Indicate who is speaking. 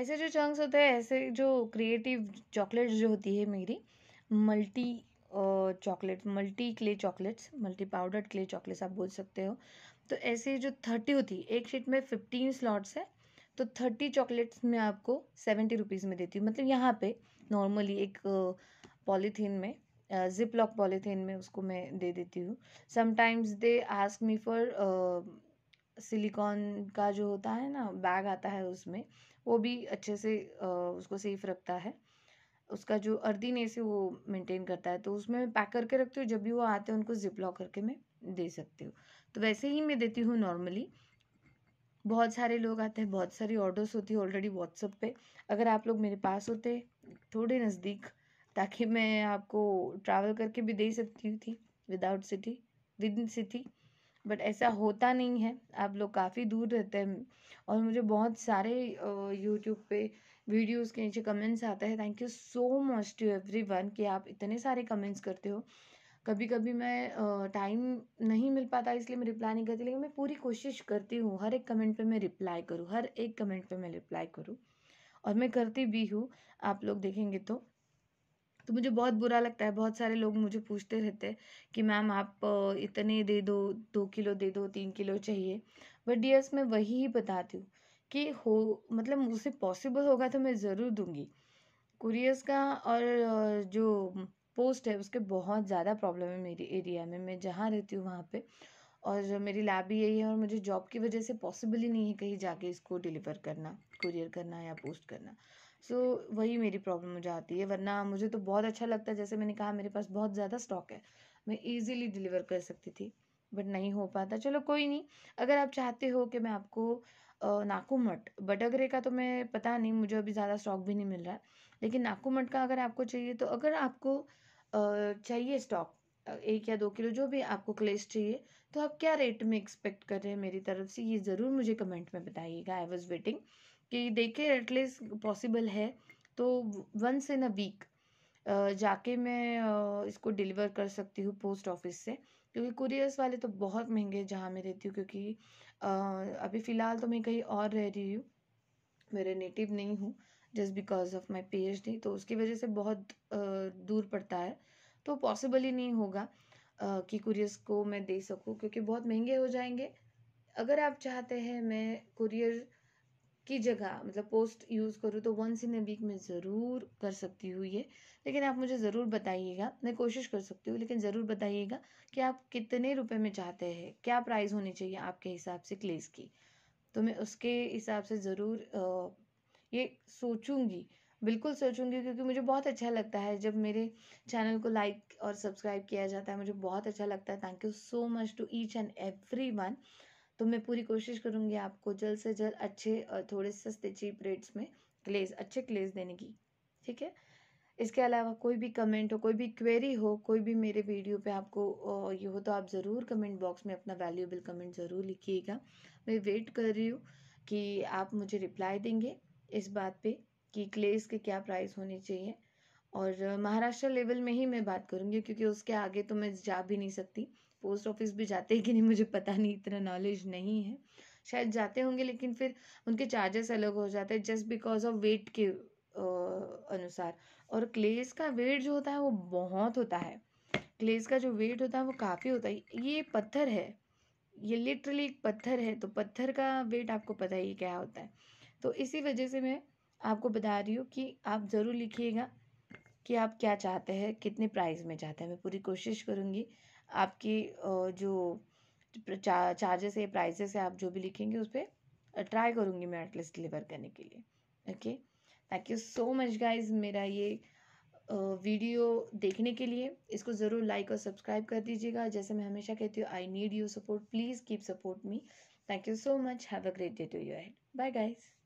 Speaker 1: ऐसे जो चंक्स होते हैं ऐसे जो क्रिएटिव चॉकलेट्स जो होती है मेरी multi chocolate multi clay chocolates multi powdered clay chocolates आप बोल सकते हो तो ऐसे जो थर्टी होती है एक शीट में फिफ्टीन स्लॉट्स है तो थर्टी चॉकलेट्स में आपको सेवेंटी रुपीज़ में देती हूँ मतलब यहाँ पे नॉर्मली एक पॉलीथीन में जिप लॉक पॉलीथीन में उसको मैं दे देती हूँ sometimes they ask me for silicon का जो होता है ना बैग आता है उसमें वो भी अच्छे से उसको सेफ़ रखता है उसका जो अर्दी ऐसे वो मेंटेन करता है तो उसमें मैं पैक करके रखती हूँ जब भी वो आते हैं उनको जिप लॉक करके मैं दे सकती हूँ तो वैसे ही मैं देती हूँ नॉर्मली बहुत सारे लोग आते हैं बहुत सारी ऑर्डर्स होती है ऑलरेडी व्हाट्सअप पे अगर आप लोग मेरे पास होते थोड़े नज़दीक ताकि मैं आपको ट्रैवल करके भी दे सकती थी without city within city but ऐसा होता नहीं है आप लोग काफ़ी दूर रहते हैं और मुझे बहुत सारे यूट्यूब पे वीडियोस के नीचे कमेंट्स आते हैं thank you so much to everyone कि आप इतने सारे कमेंट्स करते हो कभी कभी मैं टाइम नहीं मिल पाता इसलिए मैं रिप्लाई नहीं करती लेकिन मैं पूरी कोशिश करती हूँ हर एक कमेंट पे मैं रिप्लाई करूँ हर एक कमेंट पे मैं रिप्लाई करूँ और मैं करती भी हूँ आप लोग देखेंगे तो तो मुझे बहुत बुरा लगता है बहुत सारे लोग मुझे पूछते रहते हैं कि मैम आप इतने दे दो दो किलो दे दो तीन किलो चाहिए बट डियर्स मैं वही ही बताती हूँ कि हो मतलब मुझसे पॉसिबल होगा तो मैं ज़रूर दूंगी कुरियर्स का और जो पोस्ट है उसके बहुत ज़्यादा प्रॉब्लम है मेरे एरिया में मैं जहाँ रहती हूँ वहाँ पे और मेरी लैब भी यही है और मुझे जॉब की वजह से पॉसिबल ही नहीं है कहीं जाके इसको डिलीवर करना कुरियर करना या पोस्ट करना सो so, वही मेरी प्रॉब्लम हो जाती है वरना मुझे तो बहुत अच्छा लगता है जैसे मैंने कहा मेरे पास बहुत ज़्यादा स्टॉक है मैं ईजिली डिलीवर कर सकती थी बट नहीं हो पाता चलो कोई नहीं अगर आप चाहते हो कि मैं आपको नाकूमट बटगरे का तो मैं पता नहीं मुझे अभी ज़्यादा स्टॉक भी नहीं मिल रहा है लेकिन नाकूमट का अगर आपको चाहिए तो अगर आपको चाहिए स्टॉक एक या दो किलो जो भी आपको क्लेस चाहिए तो आप क्या रेट में एक्सपेक्ट कर रहे हैं मेरी तरफ से ये ज़रूर मुझे कमेंट में बताइएगा आई वॉज़ वेटिंग कि देखे एटलीस्ट पॉसिबल है तो वंस इन अ वीक जाके मैं इसको डिलीवर कर सकती हूँ पोस्ट ऑफिस से क्योंकि कुरियर्स वाले तो बहुत महंगे हैं जहाँ मैं रहती हूँ क्योंकि अभी फ़िलहाल तो मैं कहीं और रह रही हूँ मेरे नेटिव नहीं हूँ just because of my P H D तो उसकी वजह से बहुत दूर पड़ता है तो पॉसिबल ही नहीं होगा कि कुरियर्स को मैं दे सकूँ क्योंकि बहुत महंगे हो जाएंगे अगर आप चाहते हैं मैं कुरियर की जगह मतलब पोस्ट यूज़ करूँ तो वंस इन अ वीक में ज़रूर कर सकती हूँ ये लेकिन आप मुझे ज़रूर बताइएगा मैं कोशिश कर सकती हूँ लेकिन ज़रूर बताइएगा कि आप कितने रुपए में चाहते हैं क्या प्राइस होनी चाहिए आपके हिसाब से क्लेस की तो मैं उसके हिसाब से ज़रूर ये सोचूंगी बिल्कुल सोचूंगी क्योंकि मुझे बहुत अच्छा लगता है जब मेरे चैनल को लाइक और सब्सक्राइब किया जाता है मुझे बहुत अच्छा लगता है thank you so much to each and every one तो मैं पूरी कोशिश करूँगी आपको जल्द से जल्द अच्छे और थोड़े सस्ते चीप रेट्स में क्लेस अच्छे क्लेस देने की ठीक है इसके अलावा कोई भी कमेंट हो कोई भी क्वेरी हो कोई भी मेरे वीडियो पे आपको ये हो तो आप ज़रूर कमेंट बॉक्स में अपना वैल्यूएबल कमेंट ज़रूर लिखिएगा मैं वेट कर रही हूँ कि आप मुझे रिप्लाई देंगे इस बात पे कि क्लेस के क्या प्राइस होने चाहिए और महाराष्ट्र लेवल में ही मैं बात करूँगी क्योंकि उसके आगे तो मैं जा भी नहीं सकती पोस्ट ऑफिस भी जाते हैं कि नहीं मुझे पता नहीं इतना नॉलेज नहीं है शायद जाते होंगे लेकिन फिर उनके चार्जेस अलग हो जाते हैं जस्ट बिकॉज ऑफ वेट के अनुसार और क्लेस का वेट जो होता है वो बहुत होता है क्लेस का जो वेट होता है वो काफ़ी होता है ये पत्थर है ये लिटरली एक पत्थर है तो पत्थर का वेट आपको पता ही क्या होता है तो इसी वजह से मैं आपको बता रही हूँ कि आप ज़रूर लिखिएगा कि आप क्या चाहते हैं कितने प्राइस में चाहते हैं मैं पूरी कोशिश करूँगी आपकी जो चार्जेस है प्राइजेस है आप जो भी लिखेंगे उस पर ट्राई करूँगी मैं एटलीस्ट डिलीवर करने के लिए okay thank you so much guys मेरा ये वीडियो देखने के लिए इसको ज़रूर लाइक और सब्सक्राइब कर दीजिएगा जैसे मैं हमेशा कहती हूँ I need you support please keep support me thank you so much have a great day to you head bye guys